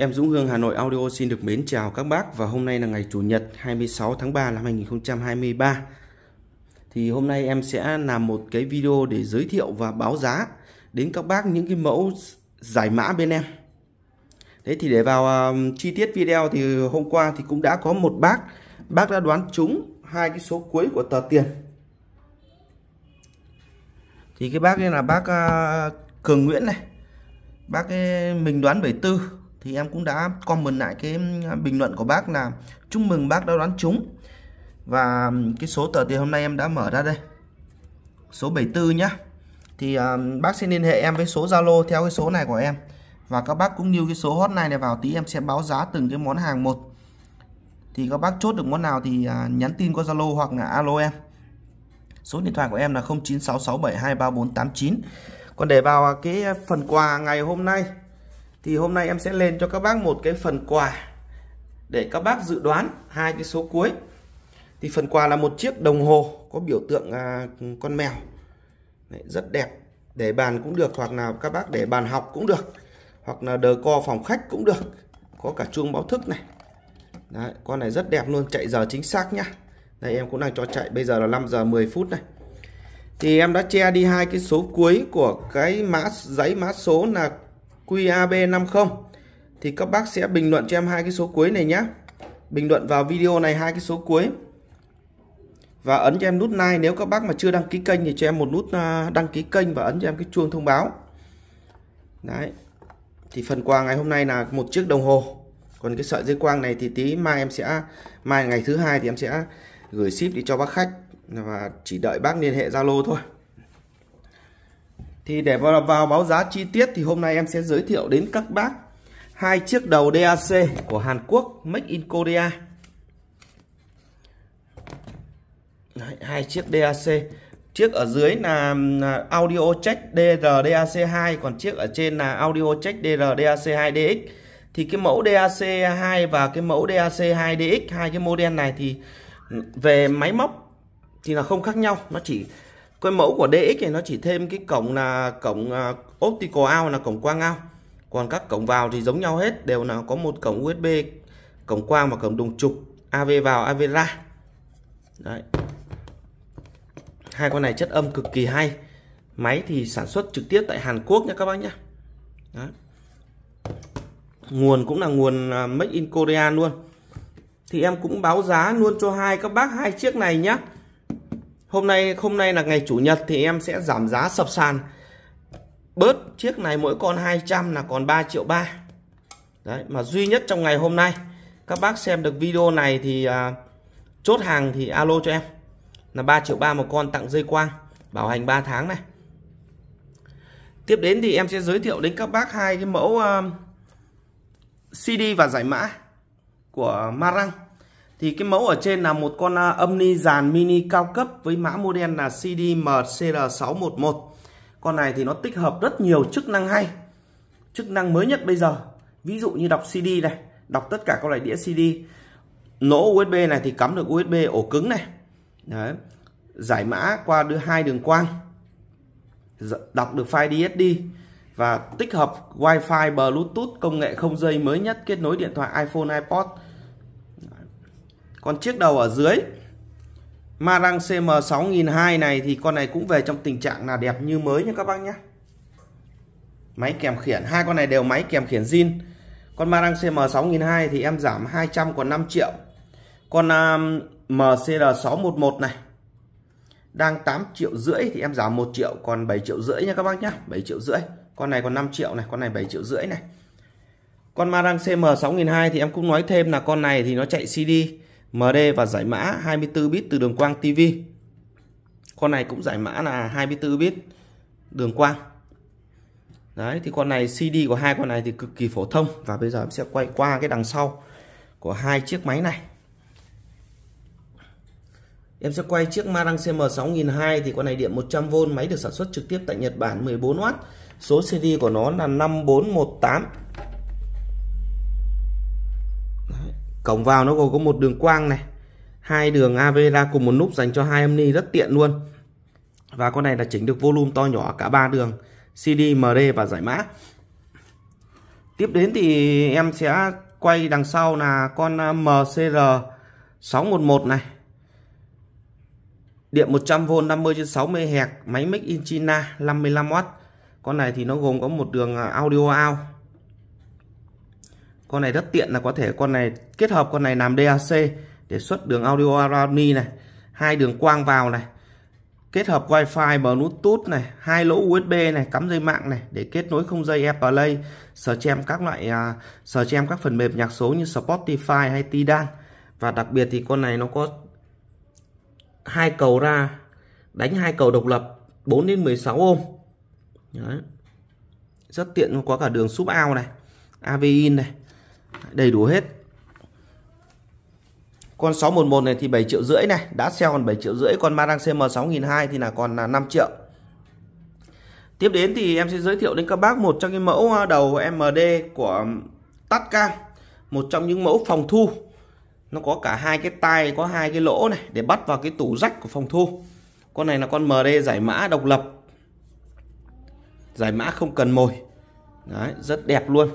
Em Dũng Hương Hà Nội Audio xin được mến chào các bác và hôm nay là ngày Chủ nhật 26 tháng 3 năm 2023. Thì hôm nay em sẽ làm một cái video để giới thiệu và báo giá đến các bác những cái mẫu giải mã bên em. Thế thì để vào uh, chi tiết video thì hôm qua thì cũng đã có một bác, bác đã đoán trúng hai cái số cuối của tờ tiền. Thì cái bác này là bác uh, Cường Nguyễn này. Bác ấy, mình đoán 74 thì em cũng đã comment lại cái à, bình luận của bác là chúc mừng bác đã đoán trúng và cái số tờ tiền hôm nay em đã mở ra đây số 74 nhá thì à, bác sẽ liên hệ em với số Zalo theo cái số này của em và các bác cũng như cái số hotline này vào tí em sẽ báo giá từng cái món hàng một thì các bác chốt được món nào thì à, nhắn tin qua Zalo hoặc là alo em số điện thoại của em là 0966723489 còn để vào cái phần quà ngày hôm nay thì hôm nay em sẽ lên cho các bác một cái phần quà để các bác dự đoán hai cái số cuối thì phần quà là một chiếc đồng hồ có biểu tượng à, con mèo Đấy, rất đẹp để bàn cũng được hoặc là các bác để bàn học cũng được hoặc là đờ co phòng khách cũng được có cả chuông báo thức này Đấy, con này rất đẹp luôn chạy giờ chính xác nhá đây em cũng đang cho chạy bây giờ là 5 giờ 10 phút này thì em đã che đi hai cái số cuối của cái mã giấy mã số là QAB50 thì các bác sẽ bình luận cho em hai cái số cuối này nhé bình luận vào video này hai cái số cuối và ấn cho em nút like nếu các bác mà chưa đăng ký kênh thì cho em một nút à, đăng ký kênh và ấn cho em cái chuông thông báo đấy thì phần quà ngày hôm nay là một chiếc đồng hồ còn cái sợi dây quang này thì tí mai em sẽ mai ngày thứ hai thì em sẽ gửi ship đi cho bác khách và chỉ đợi bác liên hệ Zalo thôi thì để vào, vào báo giá chi tiết thì hôm nay em sẽ giới thiệu đến các bác hai chiếc đầu DAC của Hàn Quốc Make in Korea Đấy, hai chiếc DAC chiếc ở dưới là audio check DRDAC2 còn chiếc ở trên là audio check DRDAC2DX thì cái mẫu DAC2 và cái mẫu DAC2DX hai cái model này thì về máy móc thì là không khác nhau nó chỉ cái mẫu của DX này nó chỉ thêm cái cổng là cổng à, optical out là cổng quang out còn các cổng vào thì giống nhau hết đều là có một cổng USB cổng quang và cổng đồng trục AV vào AV ra đấy hai con này chất âm cực kỳ hay máy thì sản xuất trực tiếp tại Hàn Quốc nha các bác nhé nguồn cũng là nguồn à, Make in Korea luôn thì em cũng báo giá luôn cho hai các bác hai chiếc này nhé hôm nay hôm nay là ngày chủ nhật thì em sẽ giảm giá sập sàn bớt chiếc này mỗi con 200 là còn 3 triệu ba đấy mà duy nhất trong ngày hôm nay các bác xem được video này thì à, chốt hàng thì alo cho em là 3 triệu ba một con tặng dây quang bảo hành 3 tháng này tiếp đến thì em sẽ giới thiệu đến các bác hai cái mẫu uh, à, CD và giải mã của Marang thì cái mẫu ở trên là một con à, âm ni dàn mini cao cấp với mã model là CDMCR611 con này thì nó tích hợp rất nhiều chức năng hay chức năng mới nhất bây giờ ví dụ như đọc CD này đọc tất cả các loại đĩa CD nổ USB này thì cắm được USB ổ cứng này đấy giải mã qua đưa hai đường quang dạ, đọc được file DSD và tích hợp Wi-Fi Bluetooth công nghệ không dây mới nhất kết nối điện thoại iPhone iPod còn chiếc đầu ở dưới Marang CM6002 này thì con này cũng về trong tình trạng là đẹp như mới nha các bác nhé máy kèm khiển hai con này đều máy kèm khiển zin con Marang CM6002 thì em giảm 200 còn 5 triệu con um, MCR611 này đang 8 triệu rưỡi thì em giảm 1 triệu còn 7 triệu rưỡi nha các bác nhá 7 triệu rưỡi con này còn 5 triệu này con này 7 triệu rưỡi này con Marang CM6002 thì em cũng nói thêm là con này thì nó chạy CD MD và giải mã 24 bit từ đường quang TV. Con này cũng giải mã là 24 bit đường quang. Đấy thì con này CD của hai con này thì cực kỳ phổ thông và bây giờ em sẽ quay qua cái đằng sau của hai chiếc máy này. Em sẽ quay chiếc Marang CM6002 thì con này điện 100V máy được sản xuất trực tiếp tại Nhật Bản 14W. Số CD của nó là 5418. cổng vào nó gồm có một đường quang này hai đường AV ra cùng một nút dành cho hai âm ni rất tiện luôn và con này là chỉnh được volume to nhỏ cả ba đường CD, MD và giải mã tiếp đến thì em sẽ quay đằng sau là con ờ, MCR 611 này điện 100V 50 trên 60 Hz máy mic Inchina 55W con này thì nó gồm có một đường ờ, audio out con này rất tiện là có thể con này kết hợp con này làm DAC để xuất đường audio Arani này hai đường quang vào này kết hợp wifi bluetooth này hai lỗ usb này cắm dây mạng này để kết nối không dây airplay xem các loại uh, à, xem các phần mềm nhạc số như spotify hay tidal và đặc biệt thì con này nó có hai cầu ra đánh hai cầu độc lập 4 đến 16 ôm Đấy. rất tiện có cả đường sub out này av in này đầy đủ hết con 611 này thì 7 triệu rưỡi này đã sell còn 7 triệu rưỡi con ma đang CM 6002 thì là còn là 5 triệu tiếp đến thì em sẽ giới thiệu đến các bác một trong những mẫu đầu MD của Tatcam một trong những mẫu phòng thu nó có cả hai cái tay có hai cái lỗ này để bắt vào cái tủ rách của phòng thu con này là con MD giải mã độc lập giải mã không cần mồi Đấy, rất đẹp luôn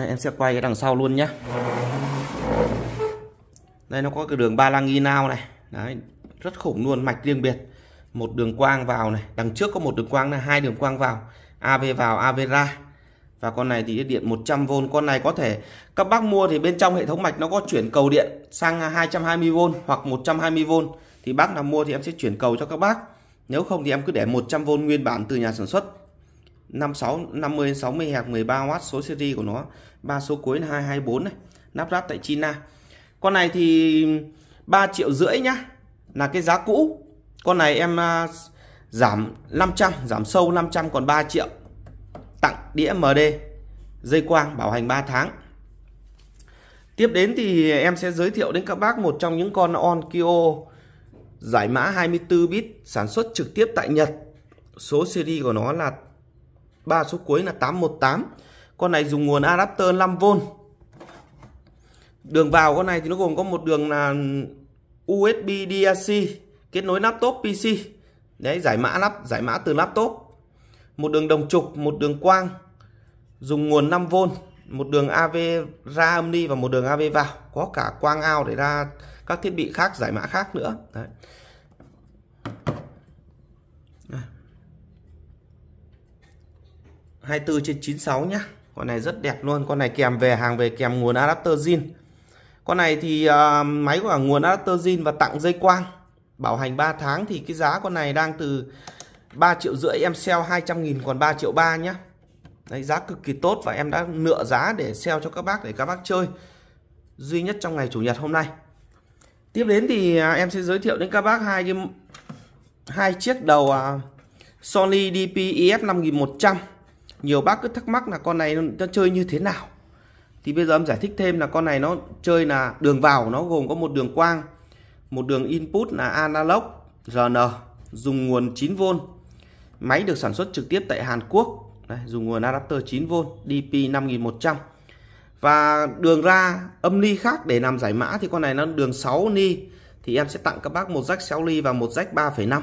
đây em sẽ quay cái đằng sau luôn nhé đây nó có cái đường ba lăng nghi nao này đấy rất khủng luôn mạch riêng biệt một đường quang vào này đằng trước có một đường quang là hai đường quang vào AV vào AV ra và con này thì điện 100V con này có thể các bác mua thì bên trong hệ thống mạch nó có chuyển cầu điện sang 220V hoặc 120V thì bác nào mua thì em sẽ chuyển cầu cho các bác nếu không thì em cứ để 100V nguyên bản từ nhà sản xuất 56 50 60 Hz 13W số seri của nó ba số cuối là 224 này lắp ráp tại China con này thì 3 triệu rưỡi nhá là cái giá cũ con này em à, giảm 500 giảm sâu 500 còn 3 triệu tặng đĩa MD dây quang bảo hành 3 tháng tiếp đến thì em sẽ giới thiệu đến các bác một trong những con onkyo giải mã 24 bit sản xuất trực tiếp tại Nhật số series của nó là ba số cuối là 818 con này dùng nguồn adapter 5V đường vào con này thì nó gồm có một đường là USB DAC kết nối laptop PC đấy giải mã lắp giải mã từ laptop một đường đồng trục một đường quang dùng nguồn 5V một đường AV ra âm đi và một đường AV vào có cả quang ao để ra các thiết bị khác giải mã khác nữa đấy. 24 trên 96 nhá con này rất đẹp luôn con này kèm về hàng về kèm nguồn adapter zin con này thì uh, máy của nguồn adapter zin và tặng dây quang bảo hành 3 tháng thì cái giá con này đang từ 3 triệu rưỡi em sale 200 nghìn còn 3 triệu 3 nhá Đấy, giá cực kỳ tốt và em đã lựa giá để sale cho các bác để các bác chơi duy nhất trong ngày chủ nhật hôm nay tiếp đến thì à, em sẽ giới thiệu đến các bác hai cái hai chiếc đầu à, Sony DP EF 5100 nhiều bác cứ thắc mắc là con này nó chơi như thế nào thì bây giờ em giải thích thêm là con này nó chơi là đường vào nó gồm có một đường quang một đường input là analog RN dùng nguồn 9V máy được sản xuất trực tiếp tại Hàn Quốc Đây, dùng nguồn adapter 9V DP 5100 và đường ra âm ly khác để làm giải mã thì con này nó đường 6 ni thì em sẽ tặng các bác một rách 6 ly và một rách 3,5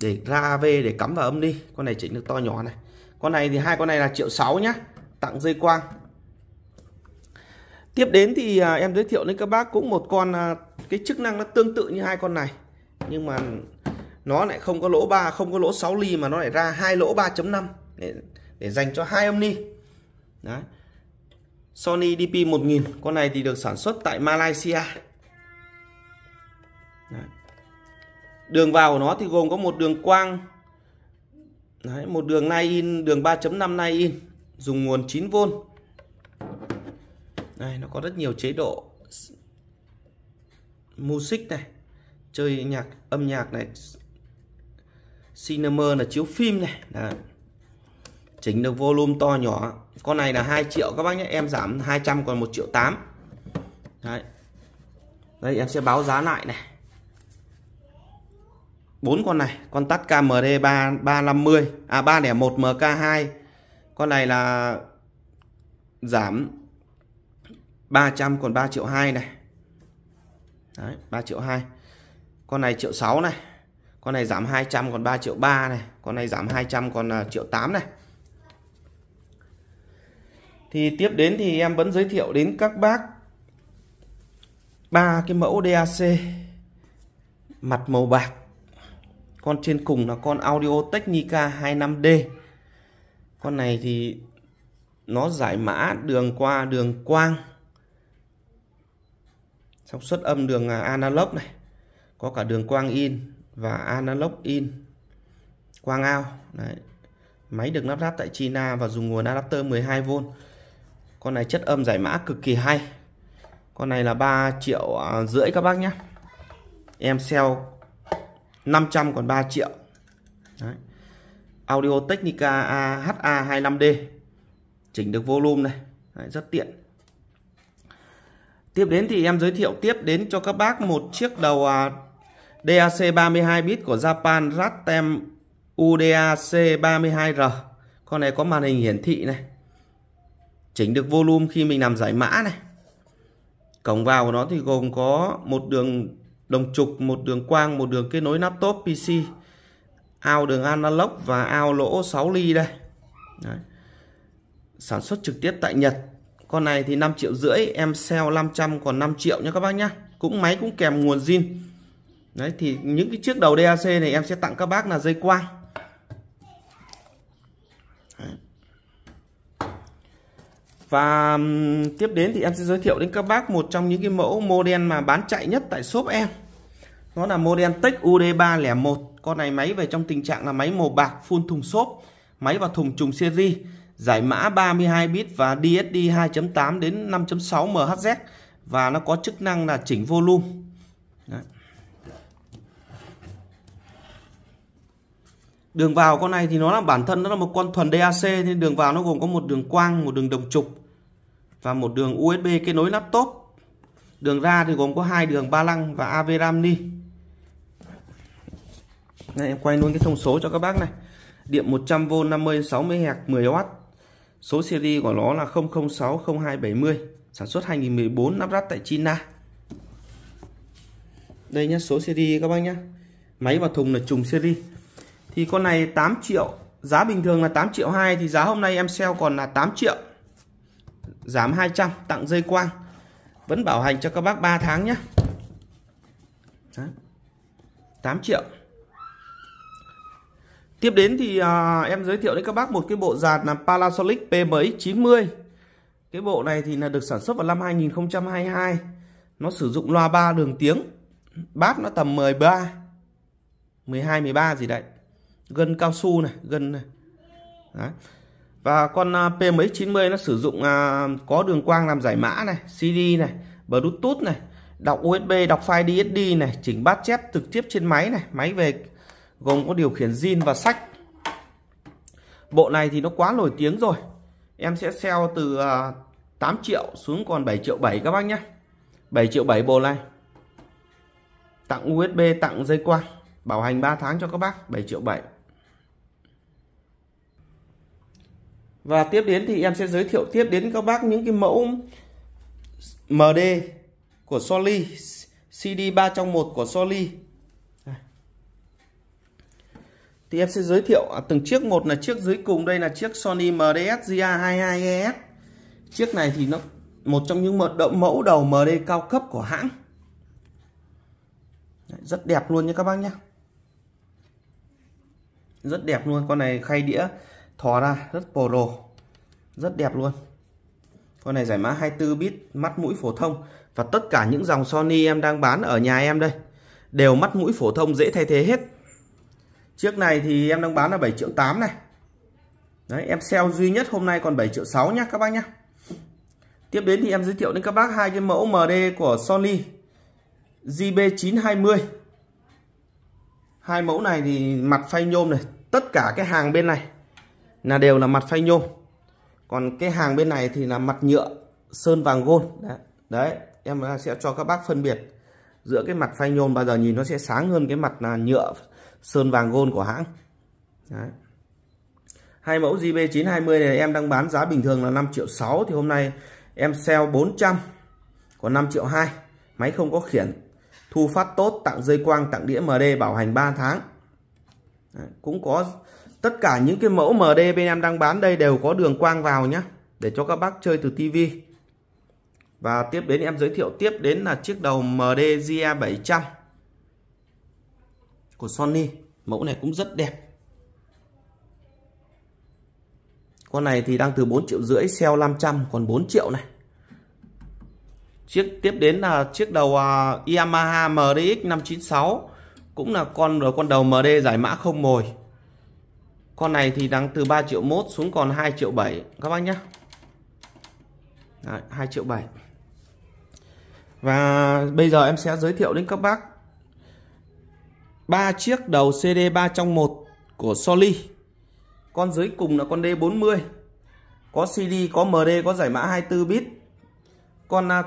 để ra AV để cắm vào âm ly con này chỉnh được to nhỏ này con này thì hai con này là triệu sáu nhá tặng dây quang tiếp đến thì à, em giới thiệu đến các bác cũng một con à, cái chức năng nó tương tự như hai con này nhưng mà nó lại không có lỗ 3 không có lỗ 6 ly mà nó lại ra hai lỗ 3.5 để, để dành cho hai âm ly Đấy. Sony DP1000 con này thì được sản xuất tại Malaysia Đấy. đường vào của nó thì gồm có một đường quang Đấy, một đường nay in đường 3.5 nay in dùng nguồn 9V này nó có rất nhiều chế độ music này chơi nhạc âm nhạc này cinema là chiếu phim này Đấy. chỉnh được volume to nhỏ con này là 2 triệu các bác nhé em giảm 200 còn 1 triệu 8 Đấy. đây em sẽ báo giá lại này bốn con này con tắt KMD 3 350 à 301 MK2 con này là giảm 300 còn 3 triệu 2 này Đấy, 3 triệu 2 con này triệu 6 này con này giảm 200 còn 3 triệu 3 này con này giảm 200 còn à, triệu 8 này thì tiếp đến thì em vẫn giới thiệu đến các bác ba cái mẫu DAC mặt màu bạc con trên cùng là con Audio Technica 25D con này thì nó giải mã đường qua đường quang trong xuất âm đường à, analog này có cả đường quang in và analog in quang ao Đấy. máy được lắp ráp tại China và dùng nguồn adapter 12V con này chất âm giải mã cực kỳ hay con này là 3 triệu à, rưỡi các bác nhé em sell 500 còn 3 triệu Đấy. Audio Technica HA25D chỉnh được volume này Đấy, rất tiện tiếp đến thì em giới thiệu tiếp đến cho các bác một chiếc đầu à, DAC 32 bit của Japan Ratem UDAC 32R con này có màn hình hiển thị này chỉnh được volume khi mình làm giải mã này cổng vào của nó thì gồm có một đường đồng trục một đường quang một đường kết nối laptop PC ao đường analog và ao lỗ 6 ly đây Đấy. sản xuất trực tiếp tại Nhật con này thì 5 triệu rưỡi em sale 500 còn 5 triệu nha các bác nhá cũng máy cũng kèm nguồn zin Đấy thì những cái chiếc đầu DAC này em sẽ tặng các bác là dây quang Và tiếp đến thì em sẽ giới thiệu đến các bác một trong những cái mẫu model mà bán chạy nhất tại shop em. Nó là model Tech UD301. Con này máy về trong tình trạng là máy màu bạc phun thùng xốp, máy vào thùng trùng series, giải mã 32 bit và DSD 2.8 đến 5.6 MHz và nó có chức năng là chỉnh volume. Đấy. đường vào con này thì nó là bản thân nó là một con thuần DAC nên đường vào nó gồm có một đường quang một đường đồng trục và một đường USB kết nối laptop đường ra thì gồm có hai đường ba lăng và AV RAM ni em quay luôn cái thông số cho các bác này điện 100V 50 60 Hz 10W số series của nó là 0060270 sản xuất 2014 lắp ráp tại China đây nhé số series các bác nhé. máy và thùng là trùng series thì con này 8 triệu giá bình thường là 8 triệu 2 thì giá hôm nay em sale còn là 8 triệu giảm 200 tặng dây quang vẫn bảo hành cho các bác 3 tháng nhé Đấy. 8 triệu Tiếp đến thì à, em giới thiệu đến các bác một cái bộ dàn là Panasonic PMX90 Cái bộ này thì là được sản xuất vào năm 2022 Nó sử dụng loa 3 đường tiếng Bát nó tầm 13 12, 13 gì đấy gân cao su này gân này Đấy. và con à, P790 nó sử dụng à, có đường quang làm giải mã này CD này Bluetooth này đọc USB đọc file DSD này chỉnh bát chép trực tiếp trên máy này máy về gồm có điều khiển zin và sách bộ này thì nó quá nổi tiếng rồi em sẽ sell từ à, 8 triệu xuống còn 7 triệu 7 các bác nhé 7 triệu 7 bộ này tặng USB tặng dây quang bảo hành 3 tháng cho các bác 7 triệu 7 và tiếp đến thì em sẽ giới thiệu tiếp đến các bác những cái mẫu MD của Soli CD 3 trong 1 của Soli thì em sẽ giới thiệu à, từng chiếc một là chiếc dưới cùng đây là chiếc Sony MDS GA22ES chiếc này thì nó một trong những mẫu đầu MD cao cấp của hãng rất đẹp luôn nha các bác nhé rất đẹp luôn con này khay đĩa thò ra rất bồ đồ rất đẹp luôn con này giải mã 24 bit mắt mũi phổ thông và tất cả những dòng Sony em đang bán ở nhà em đây đều mắt mũi phổ thông dễ thay thế hết chiếc này thì em đang bán là 7 triệu 8 này đấy em sale duy nhất hôm nay còn 7 triệu 6 nhá các bác nhá tiếp đến thì em giới thiệu đến các bác hai cái mẫu MD của Sony JB920 hai mẫu này thì mặt phay nhôm này tất cả cái hàng bên này là đều là mặt phay nhôm còn cái hàng bên này thì là mặt nhựa sơn vàng gold đấy, đấy em sẽ cho các bác phân biệt giữa cái mặt phay nhôm bao giờ nhìn nó sẽ sáng hơn cái mặt là nhựa sơn vàng gold của hãng đấy. hai mẫu JB920 này em đang bán giá bình thường là 5 triệu 6 thì hôm nay em sale 400 có 5 triệu 2 máy không có khiển thu phát tốt tặng dây quang tặng đĩa MD bảo hành 3 tháng đấy, cũng có tất cả những cái mẫu MD bên em đang bán đây đều có đường quang vào nhé để cho các bác chơi từ TV và tiếp đến em giới thiệu tiếp đến là chiếc đầu MDGA 700 của Sony mẫu này cũng rất đẹp con này thì đang từ 4 triệu rưỡi sale 500 còn 4 triệu này chiếc tiếp đến là chiếc đầu uh, Yamaha MDX 596 cũng là con con đầu MD giải mã không mồi con này thì đang từ 3 triệu mốt xuống còn 2 triệu 7 các bác nhé Đấy, 2 triệu 7 và bây giờ em sẽ giới thiệu đến các bác ba chiếc đầu CD3 trong một của Soli con dưới cùng là con D40 có CD có MD có giải mã 24 bit con à,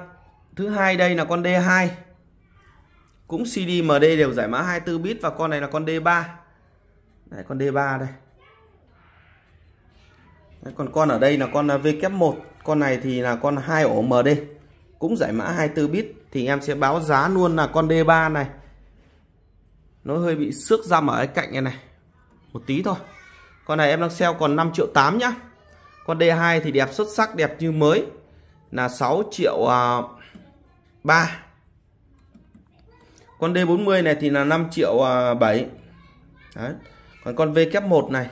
thứ hai đây là con D2 cũng CD MD đều giải mã 24 bit và con này là con D3 Đấy, con D3 đây Đấy, còn con ở đây là con W1 à, con này thì là con 2 ổ MD cũng giải mã 24 bit thì em sẽ báo giá luôn là con D3 này nó hơi bị xước ra ở cái cạnh này này một tí thôi con này em đang sale còn 5 triệu 8 nhá con D2 thì đẹp xuất sắc đẹp như mới là 6 triệu uh, à, 3 con D40 này thì là 5 triệu uh, à, 7 Đấy. còn con V kép 1 này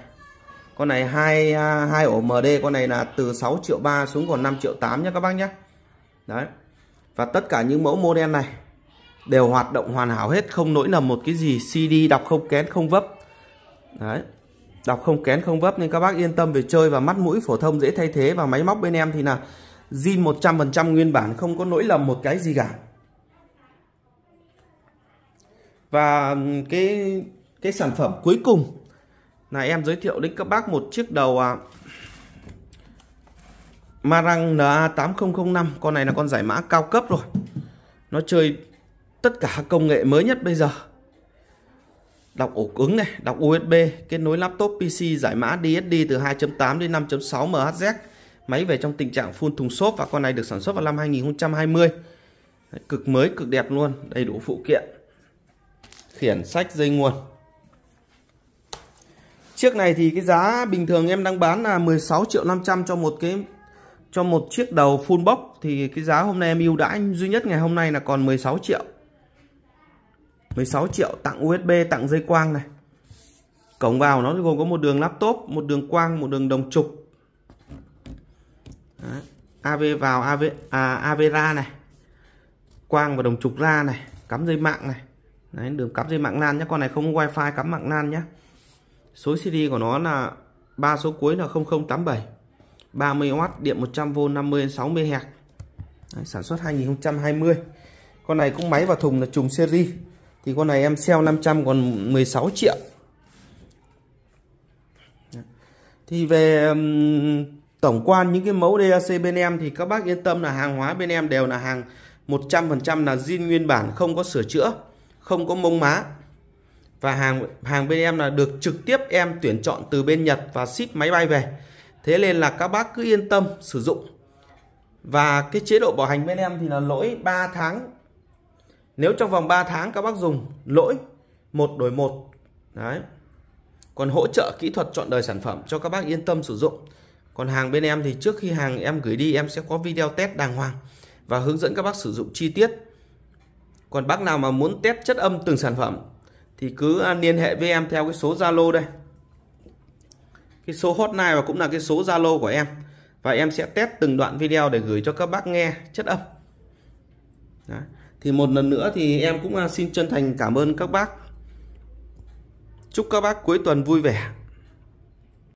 con này hai à, hai ổ MD con này là từ 6 triệu 3 xuống còn 5 triệu 8 nhé các bác nhé đấy và tất cả những mẫu model này đều hoạt động hoàn hảo hết không lỗi lầm một cái gì CD đọc không kén không vấp đấy đọc không kén không vấp nên các bác yên tâm về chơi và mắt mũi phổ thông dễ thay thế và máy móc bên em thì là zin 100% nguyên bản không có lỗi lầm một cái gì cả và cái cái sản phẩm cuối cùng là em giới thiệu đến các bác một chiếc đầu à, Marang NA8005 con này là con giải mã cao cấp rồi nó chơi tất cả công nghệ mới nhất bây giờ đọc ổ cứng này đọc USB kết nối laptop PC giải mã DSD từ 2.8 đến 5.6 MHz máy về trong tình trạng full thùng xốp và con này được sản xuất vào năm 2020 cực mới cực đẹp luôn đầy đủ phụ kiện khiển sách dây nguồn Chiếc này thì cái giá bình thường em đang bán là 16 triệu 500 cho một cái cho một chiếc đầu full box thì cái giá hôm nay em ưu đãi duy nhất ngày hôm nay là còn 16 triệu. 16 triệu tặng USB, tặng dây quang này. Cổng vào nó gồm có một đường laptop, một đường quang, một đường đồng trục. Đấy. AV vào AV à, AV ra này. Quang và đồng trục ra này, cắm dây mạng này. Đấy, đường cắm dây mạng LAN nhé, con này không wifi cắm mạng LAN nhé. Số series của nó là ba số cuối là 0087 30W điện 100V 50 60Hz Đấy, sản xuất 2020 con này cũng máy và thùng là trùng series thì con này em sale 500 còn 16 triệu thì về tổng quan những cái mẫu DAC bên em thì các bác yên tâm là hàng hóa bên em đều là hàng 100% là zin nguyên bản không có sửa chữa không có mông má và hàng hàng bên em là được trực tiếp em tuyển chọn từ bên Nhật và ship máy bay về thế nên là các bác cứ yên tâm sử dụng và cái chế độ bảo hành bên em thì là lỗi 3 tháng nếu trong vòng 3 tháng các bác dùng lỗi một đổi một đấy còn hỗ trợ kỹ thuật chọn đời sản phẩm cho các bác yên tâm sử dụng còn hàng bên em thì trước khi hàng em gửi đi em sẽ có video test đàng hoàng và hướng dẫn các bác sử dụng chi tiết còn bác nào mà muốn test chất âm từng sản phẩm thì cứ à, liên hệ với em theo cái số Zalo đây cái số hotline và cũng là cái số Zalo của em và em sẽ test từng đoạn video để gửi cho các bác nghe chất âm Đấy. thì một lần nữa thì em cũng à, xin chân thành cảm ơn các bác chúc các bác cuối tuần vui vẻ